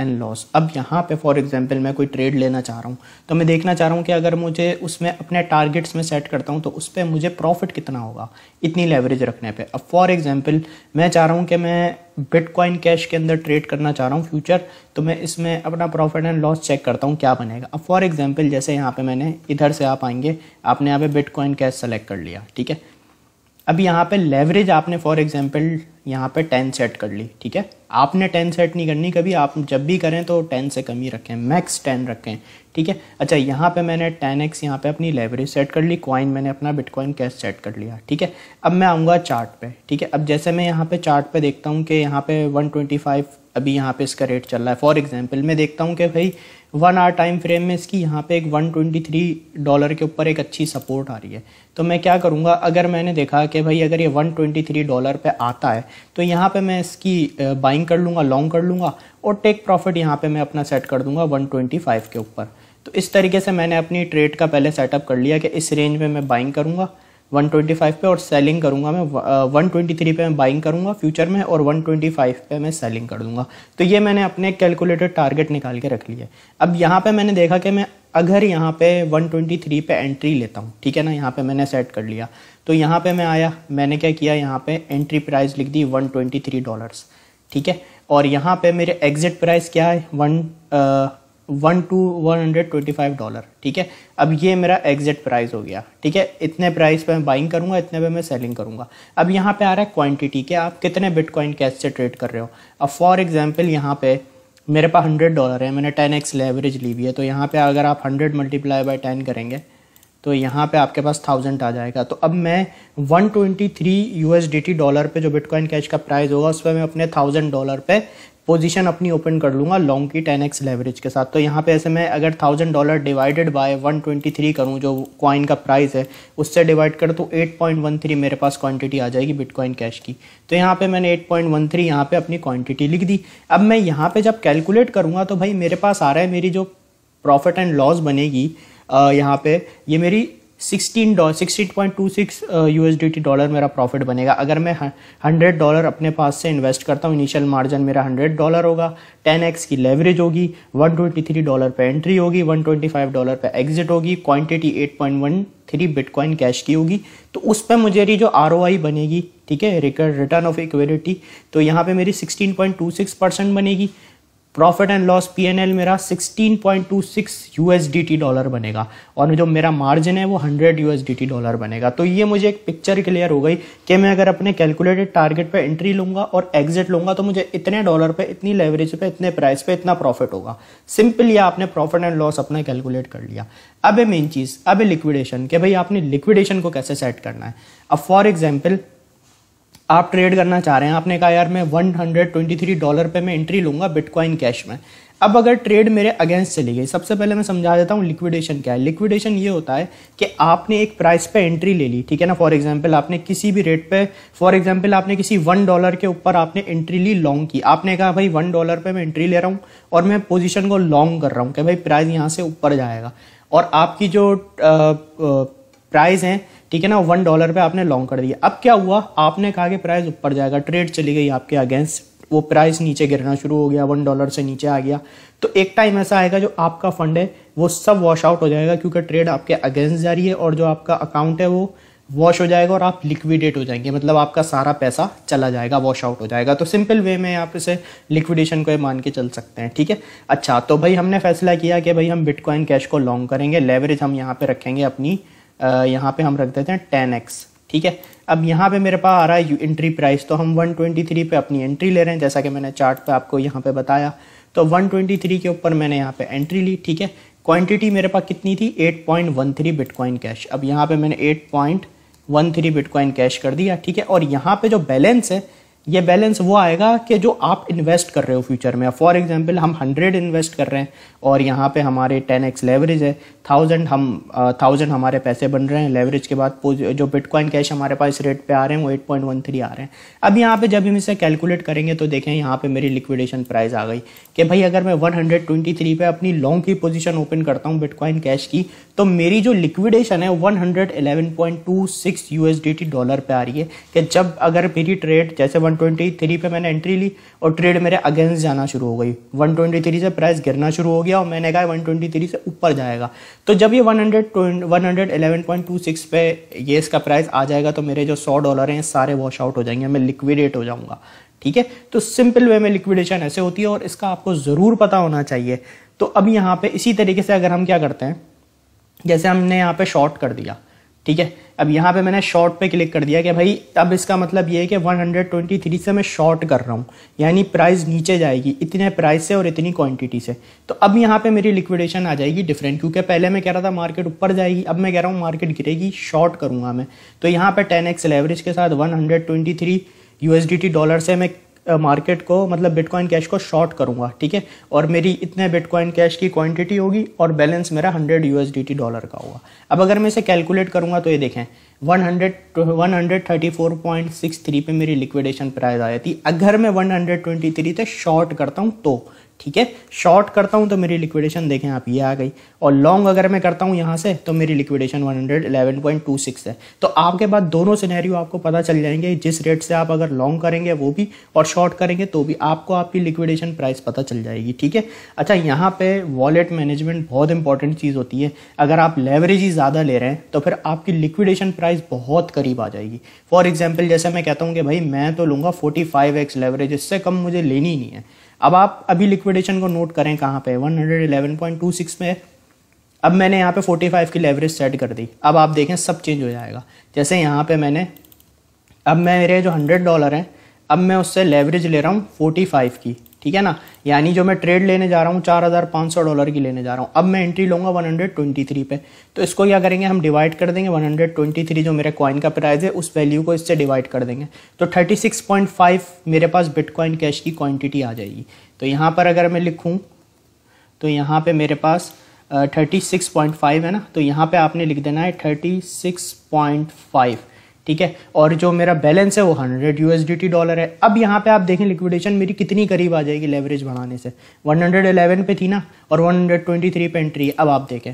and loss अब यहाँ पे फॉर एग्जांपल मैं कोई ट्रेड लेना चाह रहा हूँ तो मैं देखना चाह रहा हूँ कि अगर मुझे उसमें अपने टारगेट्स में सेट करता हूँ तो उस पर मुझे प्रॉफिट कितना होगा इतनी लेवरेज रखने पे अब फॉर एग्जांपल मैं चाह रहा हूँ कि मैं बिटकॉइन कैश के अंदर ट्रेड करना चाह रहा हूँ फ्यूचर तो मैं इसमें अपना प्रॉफिट एंड लॉस चेक करता हूँ क्या बनेगा अब फॉर एग्जाम्पल जैसे यहाँ पर मैंने इधर से आप आएंगे आपने यहाँ पर बिटकॉइन कैश सेलेक्ट कर लिया ठीक है अब यहाँ पे लेवरेज आपने फॉर एग्जाम्पल यहाँ पे टेन सेट कर ली ठीक है आपने टेन सेट नहीं करनी कभी आप जब भी करें तो टेन से कम ही रखें मैक्स टेन रखें ठीक है अच्छा यहाँ पे मैंने टेन एक्स यहाँ पे अपनी लेवरेज सेट कर ली क्वाइन मैंने अपना बिटकॉइन कैश सेट कर लिया ठीक है अब मैं आऊँगा चार्ट पे ठीक है अब जैसे मैं यहाँ पे चार्ट पे देखता हूँ कि यहाँ पे वन अभी यहाँ पे इसका रेट चल रहा है फॉर एग्जाम्पल मैं देखता हूँ कि भाई वन आर टाइम फ्रेम में इसकी यहाँ पे एक 123 डॉलर के ऊपर एक अच्छी सपोर्ट आ रही है तो मैं क्या करूँगा अगर मैंने देखा कि भाई अगर ये 123 डॉलर पे आता है तो यहाँ पे मैं इसकी बाइंग कर लूँगा लॉन्ग कर लूँगा और टेक प्रॉफिट यहाँ पे मैं अपना सेट कर दूँगा 125 के ऊपर तो इस तरीके से मैंने अपनी ट्रेड का पहले सेटअप कर लिया कि इस रेंज में मैं बाइंग करूँगा 125 पे और सेलिंग करूंगा मैं वन ट्वेंटी थ्री पे मैं बाइंग करूंगा फ्यूचर में और 125 पे मैं सेलिंग कर दूंगा तो ये मैंने अपने कैलकुलेटेड टारगेट निकाल के रख लिया अब यहाँ पे मैंने देखा कि मैं अगर यहाँ पे 123 पे एंट्री लेता हूँ ठीक है ना यहाँ पे मैंने सेट कर लिया तो यहाँ पे मैं आया मैंने क्या किया यहाँ पे एंट्री प्राइस लिख दी वन ठीक है और यहाँ पे मेरे एग्जिट प्राइस क्या है one one two one hundred twenty five dollar ठीक है अब ये मेरा एग्जिट प्राइस हो गया ठीक है इतने प्राइस पे मैं बाइंग करूंगा इतने पे मैं सेलिंग करूंगा अब यहाँ पे आ रहा है क्वांटिटी के आप कितने बिटकॉइन कैश से ट्रेड कर रहे हो अब फॉर एग्जांपल यहाँ पे मेरे पास हंड्रेड डॉलर है मैंने टेन एक्स लेवरेज ली हुई है तो यहाँ पर अगर आप हंड्रेड मल्टीप्लाई बाई टेन करेंगे तो यहाँ पर आपके पास थाउजेंड आ जाएगा तो अब मैं वन ट्वेंटी थ्री डॉलर पर जो बिटकॉइन कैश का प्राइस होगा उस पर मैं अपने थाउजेंड डॉलर पर पोजीशन अपनी ओपन कर लूँगा लॉन्ग की टेन एक्स लेवरेज के साथ तो यहाँ पे ऐसे मैं अगर thousand dollar divided by one twenty three करूँ जो कॉइन का प्राइस है उससे डिवाइड कर तो एट पॉइंट वन थ्री मेरे पास क्वांटिटी आ जाएगी बिटकॉइन कैश की तो यहाँ पे मैंने एट पॉइंट वन थ्री यहाँ पर अपनी क्वांटिटी लिख दी अब मैं यहाँ पर जब कैलकुलेट करूँगा तो भाई मेरे पास आ रहा है मेरी जो प्रॉफिट एंड लॉस बनेगी यहाँ पे ये मेरी sixteen dollar sixteen point two six U dollar मेरा प्रॉफिट बनेगा अगर मैं हंड्रेड डॉलर अपने पास से इन्वेस्ट करता हूँ इनिशियल मार्जिन मेरा हंड्रेड डॉलर होगा टेन एक्स की लेवरेज होगी वन ट्वेंटी थ्री डॉलर पर एंट्री होगी वन ट्वेंटी फाइव डॉलर पर एग्जिट होगी quantity eight point one three bitcoin cash की होगी तो उस पर मुझे ये जो आर बनेगी ठीक है रिटर्न ऑफ इक्वेलिटी तो यहाँ पे मेरी sixteen point two six percent बनेगी प्रॉफिट एंड लॉस पीएनएल मेरा 16.26 यूएसडीटी डॉलर बनेगा और जो मेरा मार्जिन है वो 100 टी डॉलर बनेगा तो ये मुझे एक पिक्चर क्लियर हो गई कि मैं अगर अपने कैलकुलेटेड टारगेट पे एंट्री लूंगा और एग्जिट लूंगा तो मुझे इतने डॉलर पे इतनी लेवरेज पे इतने प्राइस पे इतना प्रॉफिट होगा सिंपल आपने प्रॉफिट एंड लॉस अपना कैलकुलेट कर लिया अब मेन चीज अब लिक्विडेशन के भाई आपने लिक्विडेशन को कैसे सेट करना है अब फॉर एग्जाम्पल आप ट्रेड करना चाह रहे हैं आपने कहा यार मैं 123 डॉलर पे मैं एंट्री लूँगा बिटकॉइन कैश में अब अगर ट्रेड मेरे अगेंस्ट चली गई सबसे पहले मैं समझा देता हूँ लिक्विडेशन क्या है लिक्विडेशन ये होता है कि आपने एक प्राइस पे एंट्री ले ली ठीक है ना फॉर एग्जांपल आपने किसी भी रेट पे फॉर एग्जांपल आपने किसी वन डॉलर के ऊपर आपने एंट्री ली लॉन्ग की आपने कहा भाई वन डॉलर पे मैं एंट्री ले रहा हूँ और मैं पोजिशन को लॉन्ग कर रहा हूँ कि भाई प्राइस यहाँ से ऊपर जाएगा और आपकी जो आ, आ, प्राइस है ठीक है ना वन डॉलर पे आपने लॉन्ग कर दिया अब क्या हुआ आपने कहा कि प्राइस ऊपर जाएगा ट्रेड चली गई आपके अगेंस्ट वो प्राइस नीचे गिरना शुरू हो गया वन डॉलर से नीचे आ गया तो एक टाइम ऐसा आएगा जो आपका फंड है वो सब वॉश आउट हो जाएगा क्योंकि ट्रेड आपके अगेंस्ट जा रही है और जो आपका अकाउंट है वो वॉश हो जाएगा और आप लिक्विडेट हो जाएंगे मतलब आपका सारा पैसा चला जाएगा वॉश आउट हो जाएगा तो सिंपल वे में आप इसे लिक्विडेशन को मान के चल सकते हैं ठीक है अच्छा तो भाई हमने फैसला किया कि भाई हम बिटकॉइन कैश को लॉन्ग करेंगे लेवरेज हम यहाँ पे रखेंगे अपनी यहाँ पे हम रख देते हैं टेन एक्स ठीक है अब यहाँ पे मेरे पास आ रहा है एंट्री प्राइस तो हम 123 पे अपनी एंट्री ले रहे हैं जैसा कि मैंने चार्ट पे आपको यहाँ पे बताया तो 123 के ऊपर मैंने यहाँ पे एंट्री ली ठीक है क्वांटिटी मेरे पास कितनी थी 8.13 बिटकॉइन कैश अब यहाँ पे मैंने 8.13 बिटकॉइन कैश कर दिया ठीक है और यहाँ पे जो बैलेंस है ये बैलेंस वो आएगा कि जो आप इन्वेस्ट कर रहे हो फ्यूचर में फॉर एग्जांपल हम हंड्रेड इन्वेस्ट कर रहे हैं और यहाँ पे हमारे टेन एक्स लेवरेज है थाउजेंड हम थाउजेंड हमारे पैसे बन रहे हैं लेवरेज के बाद जो बिटकॉइन कैश हमारे पास रेट पे आ रहे हैं वो एट पॉइंट वन थ्री आ रहे हैं अब यहाँ पे जब हम इसे कैलकुलेट करेंगे तो देखें यहाँ पे मेरी लिक्विडेशन प्राइस आ गई कि भाई अगर मैं वन हंड्रेड ट्वेंटी थ्री पे अपनी लॉन्ग की पोजिशन ओपन करता हूँ बिटकॉइन कैश की तो मेरी जो लिक्विडेशन है one hundred point two six USD dollar पे आ रही है कि जब अगर मेरी ट्रेड जैसे वन 123 पे मैंने एंट्री ली और ट्रेड मेरे अगेंस्ट जाना शुरू हो गई 123 से प्राइस गिरना शुरू हो गया और मैंने कहा 123 से ऊपर जाएगा तो जब ये 100 111.26 पे ये इसका प्राइस आ जाएगा तो मेरे जो 100 डॉलर हैं सारे वॉश आउट हो जाएंगे मैं लिक्विडेट हो जाऊंगा ठीक है तो सिंपल वे में लिक्विडेशन ऐसे होती है और इसका आपको ज़रूर पता होना चाहिए तो अब यहाँ पे इसी तरीके से अगर हम क्या करते हैं जैसे हमने यहाँ पे शॉर्ट कर दिया ठीक है अब यहाँ पे मैंने शॉर्ट पे क्लिक कर दिया कि भाई अब इसका मतलब ये है कि 123 से मैं शॉर्ट कर रहा हूँ यानी प्राइस नीचे जाएगी इतने प्राइस से और इतनी क्वांटिटी से तो अब यहाँ पे मेरी लिक्विडेशन आ जाएगी डिफरेंट क्योंकि पहले मैं कह रहा था मार्केट ऊपर जाएगी अब मैं कह रहा हूँ मार्केट गिरेगी शॉर्ट करूँगा मैं तो यहाँ पर टेन एक्स के साथ one hundred twenty three dollar से मैं मार्केट को मतलब बिटकॉइन कैश को शॉर्ट करूंगा ठीक है और मेरी इतने बिटकॉइन कैश की क्वांटिटी होगी और बैलेंस मेरा हंड्रेड यू डॉलर का होगा अब अगर मैं इसे कैलकुलेट करूंगा तो ये देखें one hundred one hundred thirty four point six three मेरी लिक्विडेशन प्राइस आ जाती अगर मैं वन हंड्रेड ट्वेंटी थ्री से शॉर्ट करता हूँ तो ठीक है शॉर्ट करता हूं तो मेरी लिक्विडेशन देखें आप ये आ गई और लॉन्ग अगर मैं करता हूं यहाँ से तो मेरी लिक्विडेशन 111.26 है तो आपके बाद दोनों सिनेरियो आपको पता चल जाएंगे जिस रेट से आप अगर लॉन्ग करेंगे वो भी और शॉर्ट करेंगे तो भी आपको आपकी लिक्विडेशन प्राइस पता चल जाएगी ठीक है अच्छा यहाँ पर वॉलेट मैनेजमेंट बहुत इंपॉर्टेंट चीज़ होती है अगर आप लेवरेज ही ज़्यादा ले रहे हैं तो फिर आपकी लिक्विडेशन प्राइस बहुत करीब आ जाएगी फॉर एग्जाम्पल जैसे मैं कहता हूँ कि भाई मैं तो लूँगा फोर्टी फाइव एक्स लेवरेज इससे कम मुझे लेनी ही नहीं है अब आप अभी लिक्विडेशन को नोट करें कहाँ पे 111.26 में अब मैंने यहाँ पे 45 की लेवरेज सेट कर दी अब आप देखें सब चेंज हो जाएगा जैसे यहाँ पे मैंने अब मैं मेरे जो हंड्रेड डॉलर हैं अब मैं उससे लेवरेज ले रहा हूँ 45 की ठीक है ना यानी जो मैं ट्रेड लेने जा रहा हूँ चार हज़ार पाँच सौ डॉलर की लेने जा रहा हूँ अब मैं एंट्री लूंगा वन हंड्रेड ट्वेंटी थ्री पे तो इसको क्या करेंगे हम डिवाइड कर देंगे वन हंड्रेड ट्वेंटी थ्री जो मेरे कॉइन का प्राइस है उस वैल्यू को इससे डिवाइड कर देंगे तो थर्टी सिक्स पॉइंट फाइव मेरे पास बिटकॉइन कैश की क्वान्टिटी आ जाएगी तो यहाँ पर अगर मैं लिखूँ तो यहाँ पर मेरे पास थर्टी सिक्स पॉइंट फाइव है ना तो यहाँ पर आपने लिख देना है थर्टी सिक्स पॉइंट फाइव ठीक है और जो मेरा बैलेंस है वो हंड्रेड यूएसडीटी डॉलर है अब यहाँ पे आप देखें लिक्विडेशन मेरी कितनी करीब आ जाएगी लेवरेज बढ़ाने से 111 पे थी ना और 123 पे एंट्री अब आप देखें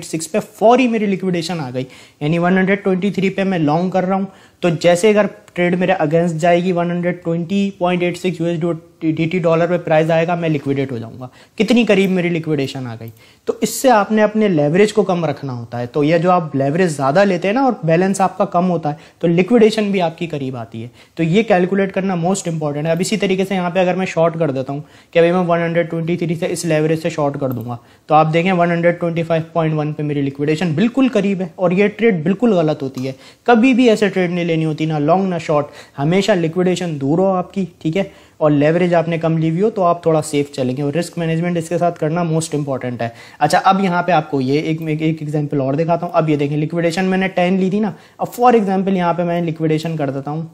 120.86 पे फौरी मेरी लिक्विडेशन आ गई यानी 123 पे मैं लॉन्ग कर रहा हूँ तो जैसे अगर ट्रेड मेरे अगेंस्ट जाएगी 120.86 यूएसडी डीटी डॉलर पे प्राइस आएगा मैं लिक्विडेट हो जाऊंगा कितनी करीब मेरी लिक्विडेशन आ गई तो इससे आपने अपने लेवरेज को कम रखना होता है तो यह जो आप लेवरेज ज़्यादा लेते हैं ना और बैलेंस आपका कम होता है तो लिक्विडेशन भी आपकी करीब आती है तो ये कैलकुलेट करना मोस्ट इंपॉर्टेंट है अब इसी तरीके से यहाँ पे अगर मैं शॉर्ट कर देता हूँ कि अभी मैं वन से इस लेवरेज से शॉर्ट कर दूंगा तो आप देखें वन पे मेरी लिक्विडेशन बिल्कुल करीब है और यह ट्रेड बिल्कुल गलत होती है कभी भी ऐसे ट्रेड नहीं लेनी होती ना लॉन्ग ना शॉर्ट हमेशा लिक्विडेशन दूर हो आपकी ठीक है और लेवरेज आपने कम ली हुई हो तो आप थोड़ा सेफ चलेंगे और रिस्क मैनेजमेंट इसके साथ करना मोस्ट इंपॉर्टेंट है अच्छा अब यहाँ पे आपको ये एक एक एग्जाम्पल और दिखाता हूँ अब ये देखें लिक्विडेशन मैंने टेन ली थी ना अब फॉर एग्जाम्पल यहाँ पे मैं लिक्विडेशन कर देता हूँ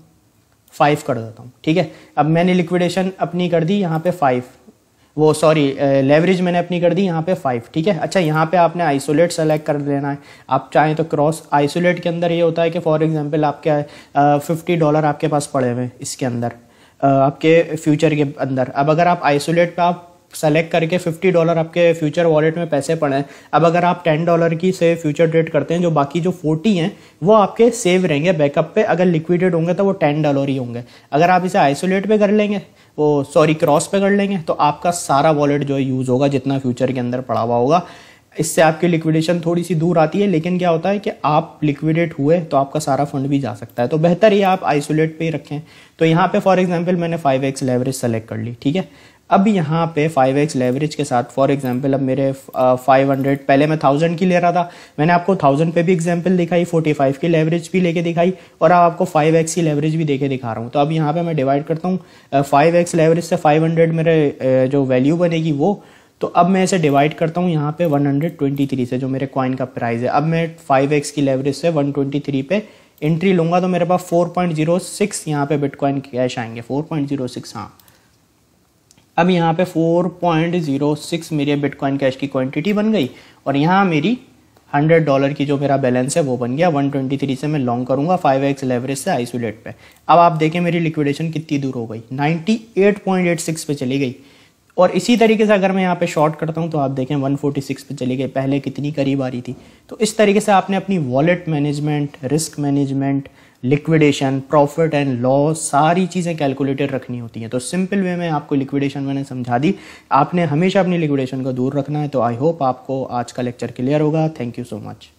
फाइव कर देता हूँ ठीक है अब मैंने लिक्विडेशन अपनी कर दी यहाँ पे फाइव वो सॉरी लेवरेज मैंने अपनी कर दी यहाँ पे फाइव ठीक है अच्छा यहाँ पे आपने आइसोलेट सेलेक्ट कर लेना है आप चाहें तो क्रॉस आइसोलेट के अंदर ये होता है कि फॉर एग्जांपल आपके फिफ्टी डॉलर आपके पास पड़े हुए इसके अंदर आपके फ्यूचर के अंदर अब अगर आप आइसोलेट पे आप सेलेक्ट करके 50 डॉलर आपके फ्यूचर वॉलेट में पैसे पड़े हैं अब अगर आप 10 डॉलर की से फ्यूचर ट्रेड करते हैं जो बाकी जो 40 हैं वो आपके सेव रहेंगे बैकअप पे अगर लिक्विडेड होंगे तो वो 10 डॉलर ही होंगे अगर आप इसे आइसोलेट पे कर लेंगे वो सॉरी क्रॉस पे कर लेंगे तो आपका सारा वॉलेट जो है यूज़ होगा जितना फ्यूचर के अंदर पड़ा हुआ होगा इससे आपकी लिक्विडेशन थोड़ी सी दूर आती है लेकिन क्या होता है कि आप लिक्विडेट हुए तो आपका सारा फंड भी जा सकता है तो बेहतर ही आप आइसोलेट पे ही रखें तो यहाँ पे फॉर एग्जांपल मैंने 5x लेवरेज सेलेक्ट कर ली ठीक है अब यहाँ पे 5x लेवरेज के साथ फॉर एग्जाम्पल अब मेरे फाइव uh, हंड्रेड पहले मैं थाउजेंड की ले रहा था मैंने आपको थाउजेंड पे भी एग्जाम्पल दिखाई फोर्टी फाइव की लेवरेज भी लेके दिखाई और अब आपको फाइव एक्स की लेवरेज भी देके दिखा रहा हूँ तो अब यहाँ पे मैं डिवाइड करता हूँ फाइव एक्स लेवरेज से फाइव हंड्रेड मेरे uh, जो वैल्यू बनेगी वो तो अब मैं इसे डिवाइड करता हूँ यहाँ पे 123 से जो मेरे कॉइन का प्राइस है अब मैं 5x की लेवरेज से 123 पे एंट्री लूंगा तो मेरे पास 4.06 पॉइंट जीरो सिक्स यहाँ पे बिटकॉइन कैश आएंगे 4.06 हाँ अब यहाँ पे 4.06 मेरे बिटकॉइन कैश की क्वांटिटी बन गई और यहाँ मेरी हंड्रेड डॉलर की जो मेरा बैलेंस है वो बन गया वन ट्वेंटी थ्री से मैं लॉन्ग करूँगा फाइव एक्स लेवरेज से आइसोलेट पे अब आप देखें मेरी लिक्विडेशन कितनी दूर हो गई ninety eight point eight six पे चली गई और इसी तरीके से अगर मैं यहाँ पे शॉर्ट करता हूँ तो आप देखें 146 पे चली गई पहले कितनी करीब आ रही थी तो इस तरीके से आपने अपनी wallet management risk management liquidation profit and loss सारी चीज़ें कैलकुलेटेड रखनी होती हैं तो सिंपल वे में आपको लिक्विडेशन मैंने समझा दी आपने हमेशा अपनी लिक्विडेशन को दूर रखना है तो आई होप आपको आज का लेक्चर क्लियर होगा थैंक यू सो मच